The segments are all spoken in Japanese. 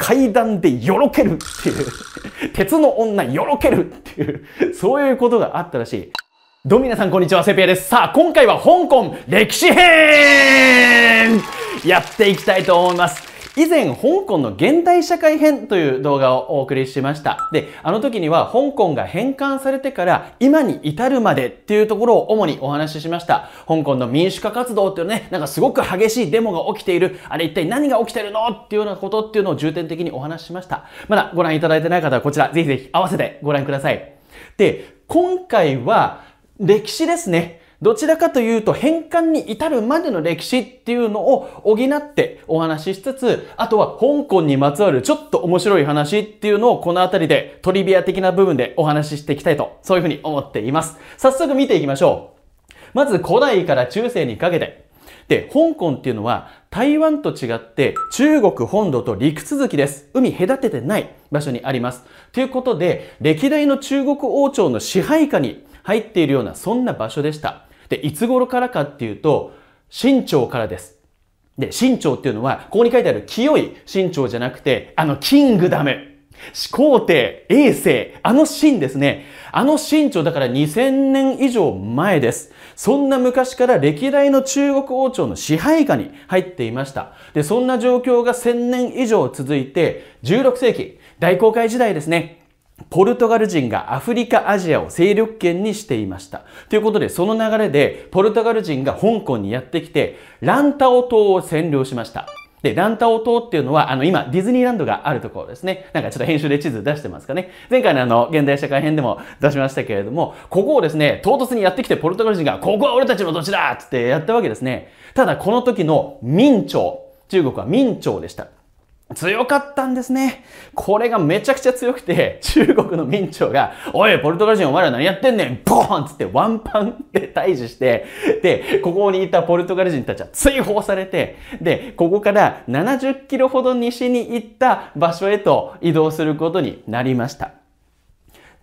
階段でよろけるっていう、鉄の女よろけるっていう、そういうことがあったらしい。どうも皆さんこんにちは、セピアです。さあ、今回は香港歴史編やっていきたいと思います。以前、香港の現代社会編という動画をお送りしました。で、あの時には香港が返還されてから今に至るまでっていうところを主にお話ししました。香港の民主化活動っていうね、なんかすごく激しいデモが起きている、あれ一体何が起きてるのっていうようなことっていうのを重点的にお話ししました。まだご覧いただいてない方はこちら、ぜひぜひ合わせてご覧ください。で、今回は歴史ですね。どちらかというと変換に至るまでの歴史っていうのを補ってお話ししつつ、あとは香港にまつわるちょっと面白い話っていうのをこの辺りでトリビア的な部分でお話ししていきたいと、そういうふうに思っています。早速見ていきましょう。まず古代から中世にかけて、で、香港っていうのは台湾と違って中国本土と陸続きです。海隔ててない場所にあります。ということで、歴代の中国王朝の支配下に入っているようなそんな場所でした。で、いつ頃からかっていうと、清朝からです。で、清朝っていうのは、ここに書いてある清い清朝じゃなくて、あの、キングダム。始皇帝、衛星、あの秦ですね。あの秦朝だから2000年以上前です。そんな昔から歴代の中国王朝の支配下に入っていました。で、そんな状況が1000年以上続いて、16世紀、大航海時代ですね。ポルトガル人がアフリカ、アジアを勢力圏にしていました。ということで、その流れで、ポルトガル人が香港にやってきて、ランタオ島を占領しました。で、ランタオ島っていうのは、あの、今、ディズニーランドがあるところですね。なんかちょっと編集で地図出してますかね。前回のあの、現代社会編でも出しましたけれども、ここをですね、唐突にやってきてポルトガル人が、ここは俺たちの土地だっつってやったわけですね。ただ、この時の明朝、中国は明朝でした。強かったんですね。これがめちゃくちゃ強くて、中国の民朝が、おい、ポルトガル人お前ら何やってんねんボーンつってワンパンで退治して、で、ここにいたポルトガル人たちは追放されて、で、ここから70キロほど西に行った場所へと移動することになりました。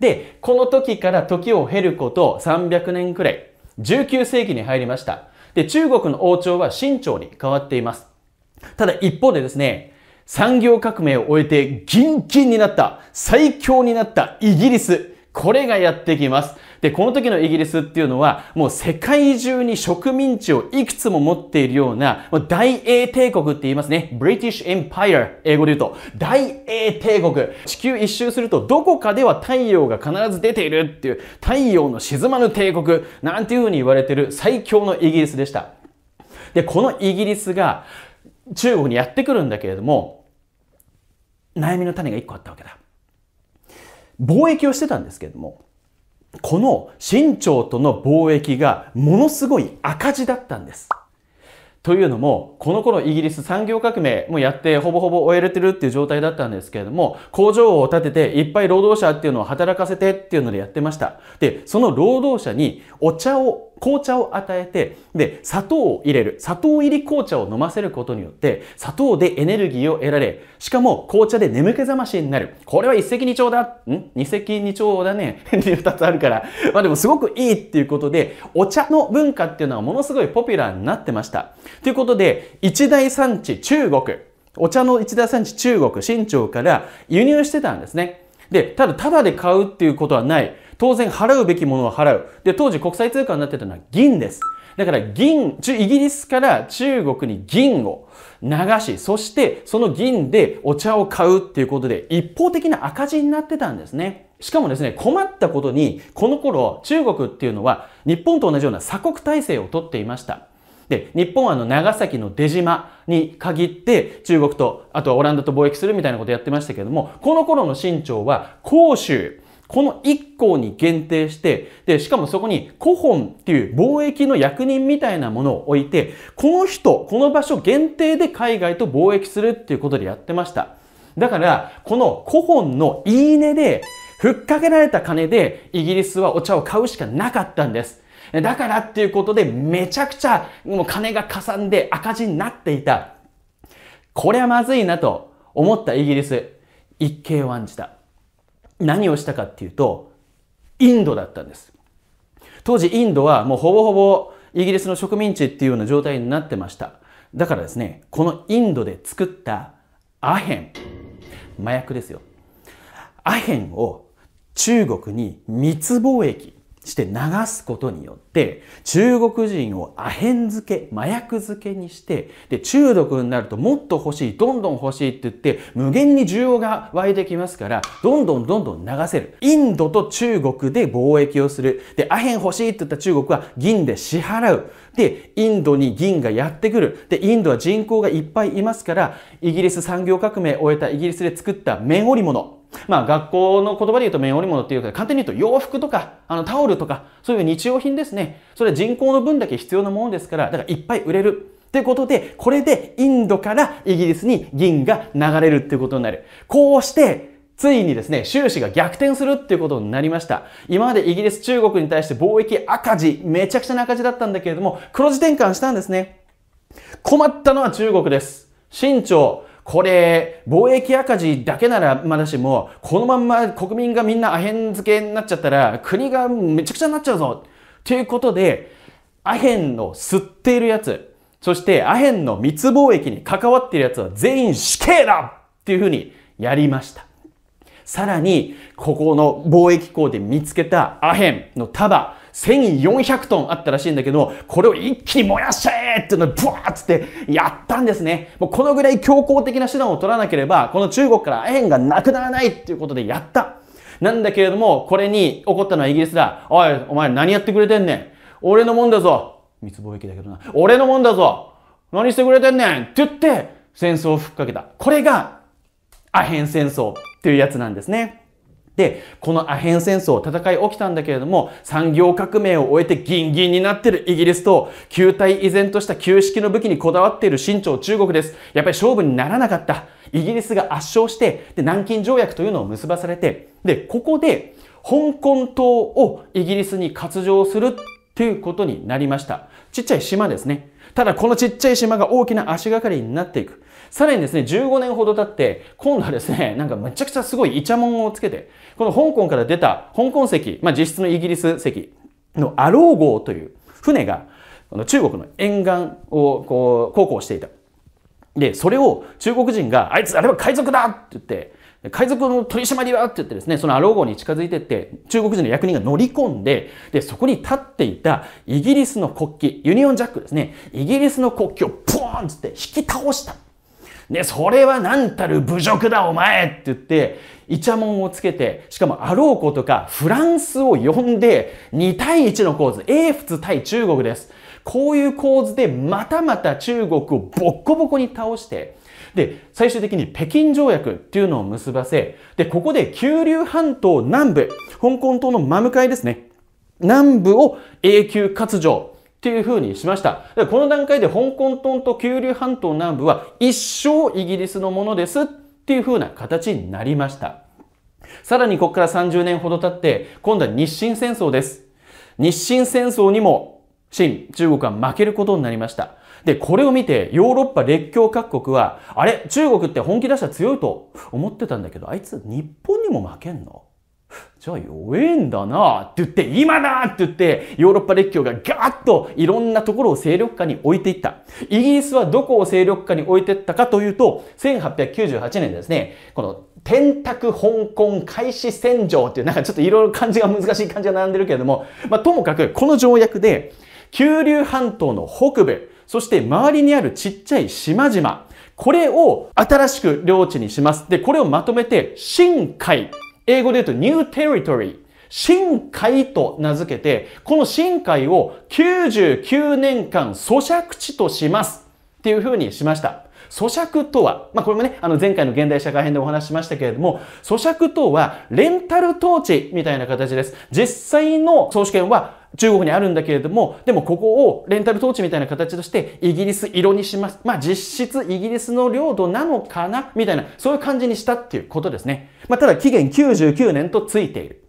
で、この時から時を経ること300年くらい、19世紀に入りました。で、中国の王朝は清朝に変わっています。ただ一方でですね、産業革命を終えてギンギンになった、最強になったイギリス。これがやってきます。で、この時のイギリスっていうのは、もう世界中に植民地をいくつも持っているような、もう大英帝国って言いますね。British Empire。英語で言うと、大英帝国。地球一周すると、どこかでは太陽が必ず出ているっていう、太陽の沈まぬ帝国、なんていうふうに言われてる最強のイギリスでした。で、このイギリスが中国にやってくるんだけれども、悩みの種が1個あったわけだ。貿易をしてたんですけれども、この清朝との貿易がものすごい赤字だったんです。というのも、この頃イギリス産業革命もやってほぼほぼ終えれてるっていう状態だったんですけれども、工場を建てていっぱい労働者っていうのを働かせてっていうのでやってました。で、その労働者にお茶を紅茶を与えて、で、砂糖を入れる。砂糖入り紅茶を飲ませることによって、砂糖でエネルギーを得られ、しかも紅茶で眠気覚ましになる。これは一石二鳥だん二石二鳥だね。二つあるから。まあでもすごくいいっていうことで、お茶の文化っていうのはものすごいポピュラーになってました。ということで、一大産地中国。お茶の一大産地中国、新朝から輸入してたんですね。で、ただ、ただで買うっていうことはない。当然払うべきものは払う。で、当時国際通貨になってたのは銀です。だから銀、イギリスから中国に銀を流し、そしてその銀でお茶を買うっていうことで一方的な赤字になってたんですね。しかもですね、困ったことに、この頃中国っていうのは日本と同じような鎖国体制をとっていました。で、日本はあの長崎の出島に限って中国と、あとはオランダと貿易するみたいなことやってましたけども、この頃の清朝は広州、この一行に限定して、で、しかもそこに古本っていう貿易の役人みたいなものを置いて、この人、この場所限定で海外と貿易するっていうことでやってました。だから、この古本のいいねで、ふっかけられた金でイギリスはお茶を買うしかなかったんです。だからっていうことでめちゃくちゃもう金がかさんで赤字になっていた。これはまずいなと思ったイギリス。一計を案じた。何をしたかっていうと、インドだったんです。当時インドはもうほぼほぼイギリスの植民地っていうような状態になってました。だからですね、このインドで作ったアヘン、麻薬ですよ。アヘンを中国に密貿易して流すことによって、中国人をアヘン漬け、麻薬漬けにして、で、中毒になるともっと欲しい、どんどん欲しいって言って、無限に需要が湧いてきますから、どんどんどんどん流せる。インドと中国で貿易をする。で、アヘン欲しいって言った中国は銀で支払う。で、インドに銀がやってくる。で、インドは人口がいっぱいいますから、イギリス産業革命を終えたイギリスで作った綿織物。まあ、学校の言葉で言うと綿織物っていうか、簡単に言うと洋服とか、あのタオルとか、そういう日用品ですね。それは人口の分だけ必要なものですから、だからいっぱい売れる。ということで、これでインドからイギリスに銀が流れるっていうことになる。こうして、ついにですね、収支が逆転するっていうことになりました。今までイギリス、中国に対して貿易赤字、めちゃくちゃな赤字だったんだけれども、黒字転換したんですね。困ったのは中国です。清朝、これ、貿易赤字だけならまだしも、このまんま国民がみんなアヘン付けになっちゃったら、国がめちゃくちゃになっちゃうぞということで、アヘンの吸っているやつ、そしてアヘンの密貿易に関わっているやつは全員死刑だっていうふうにやりました。さらに、ここの貿易港で見つけたアヘンの束、1400トンあったらしいんだけど、これを一気に燃やしちゃえっていうのをブワーつってやったんですね。もうこのぐらい強硬的な手段を取らなければ、この中国からアヘンがなくならないっていうことでやった。なんだけれども、これに怒ったのはイギリスだ。おい、お前何やってくれてんねん。俺のもんだぞ。密貿易だけどな。俺のもんだぞ。何してくれてんねんって言って、戦争を吹っかけた。これが、アヘン戦争っていうやつなんですね。で、このアヘン戦争、戦い起きたんだけれども、産業革命を終えてギンギンになってるイギリスと、旧体依然とした旧式の武器にこだわっている新朝中国です。やっぱり勝負にならなかった。イギリスが圧勝して、で、南京条約というのを結ばされて、で、ここで、香港島をイギリスに割譲するっていうことになりました。ちっちゃい島ですね。ただこのちっちゃい島が大きな足がかりになっていく。さらにですね、15年ほど経って、今度はですね、なんかめちゃくちゃすごいイチャモンをつけて、この香港から出た香港籍、まあ実質のイギリス籍のアロー号という船が、この中国の沿岸をこう、航行していた。で、それを中国人が、あいつ、あれは海賊だって言って、海賊の取り締まりはって言ってですね、そのアロー号に近づいてって、中国人の役人が乗り込んで、で、そこに立っていたイギリスの国旗、ユニオンジャックですね、イギリスの国旗をポーンつって引き倒した。ね、それは何たる侮辱だお前って言って、イチャモンをつけて、しかもあろうことかフランスを呼んで、2対1の構図、英仏対中国です。こういう構図でまたまた中国をボッコボコに倒して、で、最終的に北京条約っていうのを結ばせ、で、ここで九龍半島南部、香港島の真向かいですね。南部を永久割譲。っていうふうにしました。この段階で香港島と九龍半島南部は一生イギリスのものですっていうふうな形になりました。さらにここから30年ほど経って、今度は日清戦争です。日清戦争にも、新、中国は負けることになりました。で、これを見て、ヨーロッパ列強各国は、あれ中国って本気出したら強いと思ってたんだけど、あいつ日本にも負けんのじゃあ弱えんだなって言って、今だって言って、ヨーロッパ列強がガーッといろんなところを勢力下に置いていった。イギリスはどこを勢力下に置いていったかというと、1898年ですね、この天卓香港開始戦場っていう、なんかちょっといろいろ漢字が難しい漢字が並んでるけれども、まあ、ともかくこの条約で、九龍半島の北部、そして周りにあるちっちゃい島々、これを新しく領地にします。で、これをまとめて、深海英語で言うと New Territory 深海と名付けて、この深海を99年間咀嚼地としますっていう風にしました。咀嚼とは、まあ、これもね、あの前回の現代社会編でお話ししましたけれども、咀嚼とはレンタル統治みたいな形です。実際の総主権は中国にあるんだけれども、でもここをレンタル統治みたいな形としてイギリス色にします。まあ実質イギリスの領土なのかなみたいな、そういう感じにしたっていうことですね。まあ、ただ期限99年とついている。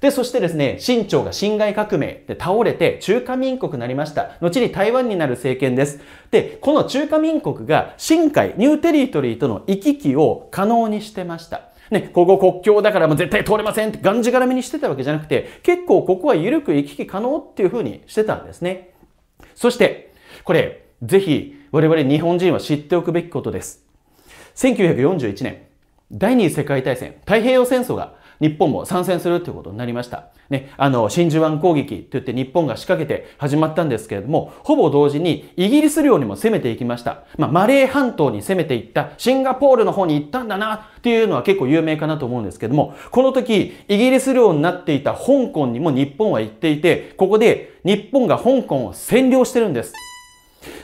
で、そしてですね、清朝が侵害革命で倒れて中華民国になりました。後に台湾になる政権です。で、この中華民国が深海、ニューテリトリーとの行き来を可能にしてました。ね、ここ国境だからもう絶対通れませんってがんじがらみにしてたわけじゃなくて、結構ここは緩く行き来可能っていうふうにしてたんですね。そして、これ、ぜひ我々日本人は知っておくべきことです。1941年、第二次世界大戦、太平洋戦争が日本も参戦するということになりました。ね、あの、真珠湾攻撃って言って日本が仕掛けて始まったんですけれども、ほぼ同時にイギリス領にも攻めていきました。まあ、マレー半島に攻めていった、シンガポールの方に行ったんだなっていうのは結構有名かなと思うんですけども、この時、イギリス領になっていた香港にも日本は行っていて、ここで日本が香港を占領してるんです。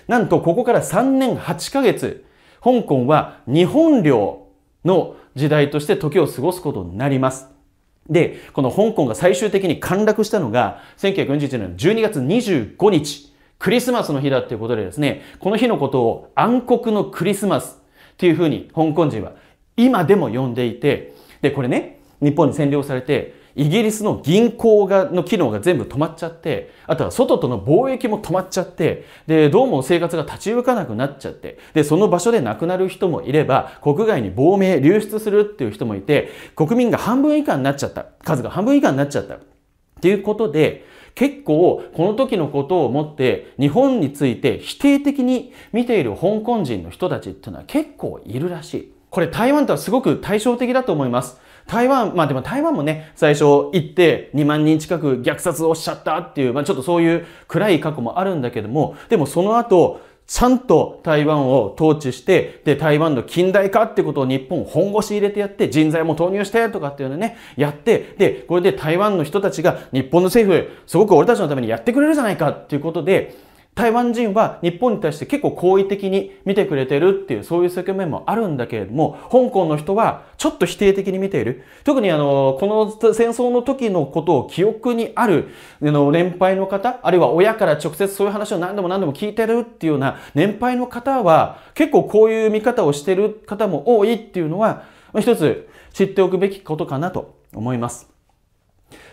なんと、ここから3年8ヶ月、香港は日本領の時代として時を過ごすことになります。で、この香港が最終的に陥落したのが、1941年の12月25日、クリスマスの日だっていうことでですね、この日のことを暗黒のクリスマスっていうふうに香港人は今でも呼んでいて、で、これね、日本に占領されて、イギリスの銀行がの機能が全部止まっちゃってあとは外との貿易も止まっちゃってでどうも生活が立ち行かなくなっちゃってでその場所で亡くなる人もいれば国外に亡命流出するっていう人もいて国民が半分以下になっちゃった数が半分以下になっちゃったっていうことで結構この時のことをもって日本について否定的に見ている香港人の人たちっていうのは結構いるらしい。これ台湾とはすごく対照的だと思います。台湾、まあでも台湾もね、最初行って2万人近く虐殺をしちゃったっていう、まあちょっとそういう暗い過去もあるんだけども、でもその後、ちゃんと台湾を統治して、で、台湾の近代化ってことを日本本腰入れてやって、人材も投入してとかっていうのね、やって、で、これで台湾の人たちが日本の政府、すごく俺たちのためにやってくれるじゃないかっていうことで、台湾人は日本に対して結構好意的に見てくれてるっていうそういう側面もあるんだけれども、香港の人はちょっと否定的に見ている。特にあの、この戦争の時のことを記憶にある、あの、年配の方、あるいは親から直接そういう話を何度も何度も聞いてるっていうような年配の方は、結構こういう見方をしてる方も多いっていうのは、一つ知っておくべきことかなと思います。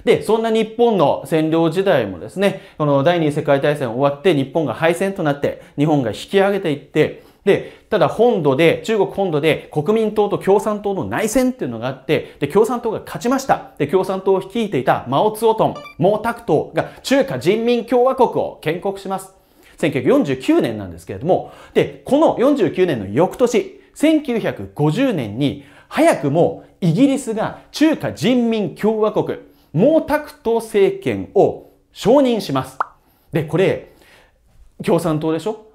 で、そんな日本の占領時代もですね、この第二次世界大戦終わって日本が敗戦となって、日本が引き上げていって、で、ただ本土で、中国本土で国民党と共産党の内戦っていうのがあって、で、共産党が勝ちました。で、共産党を率いていたマオツオトン、毛沢東が中華人民共和国を建国します。1949年なんですけれども、で、この49年の翌年、1950年に、早くもイギリスが中華人民共和国、毛沢東政権を承認します。で、これ、共産党でしょ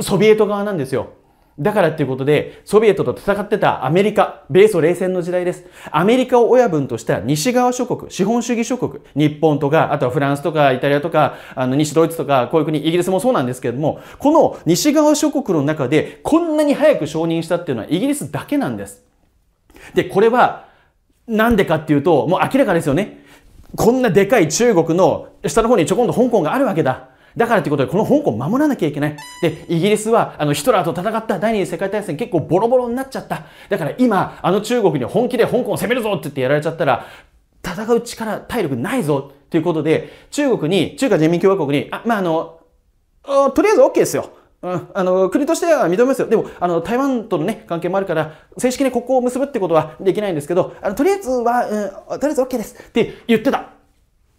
ソビエト側なんですよ。だからっていうことで、ソビエトと戦ってたアメリカ、米ソ冷戦の時代です。アメリカを親分とした西側諸国、資本主義諸国、日本とか、あとはフランスとか、イタリアとか、あの、西ドイツとか、こういう国、イギリスもそうなんですけれども、この西側諸国の中で、こんなに早く承認したっていうのはイギリスだけなんです。で、これは、なんでかっていうと、もう明らかですよね。こんなでかい中国の下の方にちょこんと香港があるわけだ。だからということで、この香港を守らなきゃいけない。で、イギリスは、あの、ヒトラーと戦った第二次世界大戦結構ボロボロになっちゃった。だから今、あの中国に本気で香港を攻めるぞって言ってやられちゃったら、戦う力、体力ないぞということで、中国に、中華人民共和国に、あ、まあ、あの、とりあえず OK ですよ。あの国としては認めますよ。でもあの台湾との、ね、関係もあるから正式に国交を結ぶってことはできないんですけどあのとりあえずは、うん、とりあえず OK ですって言ってた。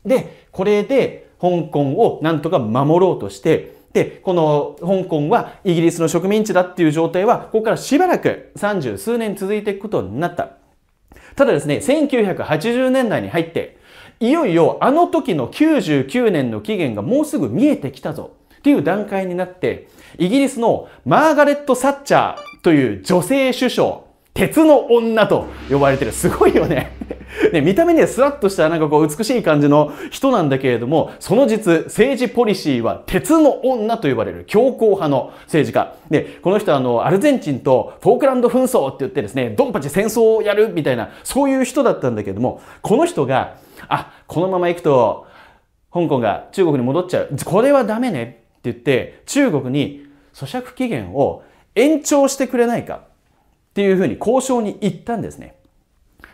でこれで香港をなんとか守ろうとしてでこの香港はイギリスの植民地だっていう状態はここからしばらく三十数年続いていくことになった。ただですね1980年代に入っていよいよあの時の99年の期限がもうすぐ見えてきたぞっていう段階になってイギリスのマーガレット・サッチャーという女性首相、鉄の女と呼ばれてる。すごいよね。ね、見た目ね、スラッとしたなんかこう美しい感じの人なんだけれども、その実、政治ポリシーは鉄の女と呼ばれる強硬派の政治家。で、この人はあの、アルゼンチンとフォークランド紛争って言ってですね、ドンパチ戦争をやるみたいな、そういう人だったんだけれども、この人が、あ、このまま行くと、香港が中国に戻っちゃう。これはダメねって言って、中国に咀嚼期限を延長してくれないかっていうふうに交渉に行ったんですね。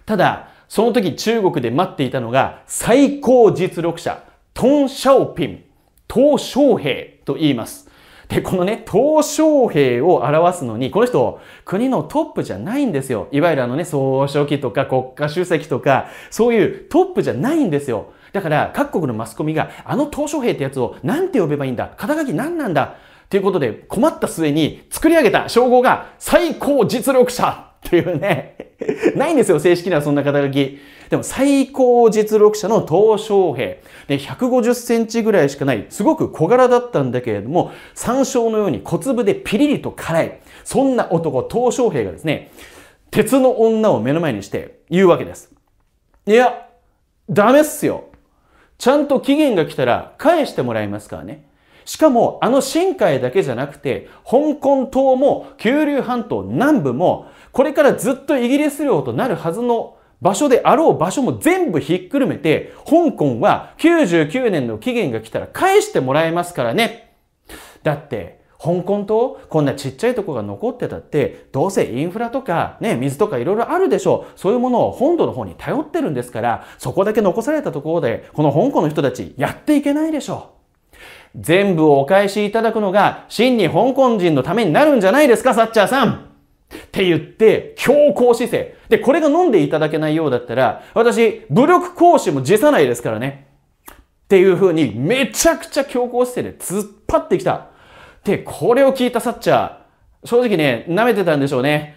ただ、その時中国で待っていたのが最高実力者、トン・シャオピン、トウ・ショウヘイと言います。で、このね、東小平を表すのに、この人、国のトップじゃないんですよ。いわゆるあのね、総書記とか国家主席とか、そういうトップじゃないんですよ。だから、各国のマスコミが、あの東小平ってやつを何て呼べばいいんだ肩書き何なんだということで、困った末に作り上げた称号が最高実力者っていうね ないんですよ、正式にはそんな肩書き。でも最高実力者の東小平。で、150センチぐらいしかない、すごく小柄だったんだけれども、山椒のように小粒でピリリと辛い。そんな男、東小平がですね、鉄の女を目の前にして言うわけです。いや、ダメっすよ。ちゃんと期限が来たら返してもらいますからね。しかも、あの深海だけじゃなくて、香港島も、九龍半島南部も、これからずっとイギリス領となるはずの場所であろう場所も全部ひっくるめて、香港は99年の期限が来たら返してもらえますからね。だって、香港島こんなちっちゃいとこが残ってたって、どうせインフラとかね、水とかいろいろあるでしょう。そういうものを本土の方に頼ってるんですから、そこだけ残されたところで、この香港の人たちやっていけないでしょう。全部をお返しいただくのが真に香港人のためになるんじゃないですか、サッチャーさんって言って、強硬姿勢。で、これが飲んでいただけないようだったら、私、武力行使も辞さないですからね。っていう風に、めちゃくちゃ強硬姿勢で突っ張ってきた。で、これを聞いたサッチャー、正直ね、舐めてたんでしょうね。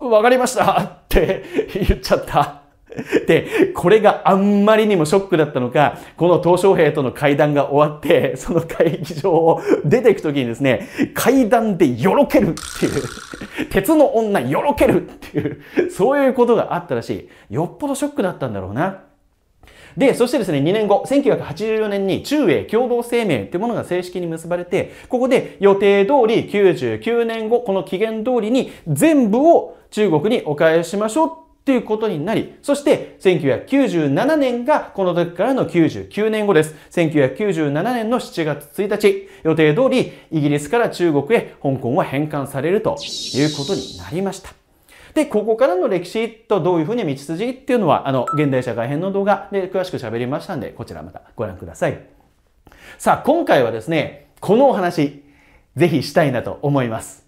わかりましたって言っちゃった。で、これがあんまりにもショックだったのか、この鄧小平との会談が終わって、その会議場を出ていくときにですね、階段でよろけるっていう、鉄の女よろけるっていう、そういうことがあったらしい。よっぽどショックだったんだろうな。で、そしてですね、2年後、1984年に中英共同声明っいうものが正式に結ばれて、ここで予定通り99年後、この期限通りに全部を中国にお返ししましょうということになり、そして1997年がこの時からの99年後です。1997年の7月1日、予定通りイギリスから中国へ香港は返還されるということになりました。で、ここからの歴史とどういうふうに道筋っていうのは、あの、現代社会編の動画で詳しく喋りましたんで、こちらまたご覧ください。さあ、今回はですね、このお話、ぜひしたいなと思います。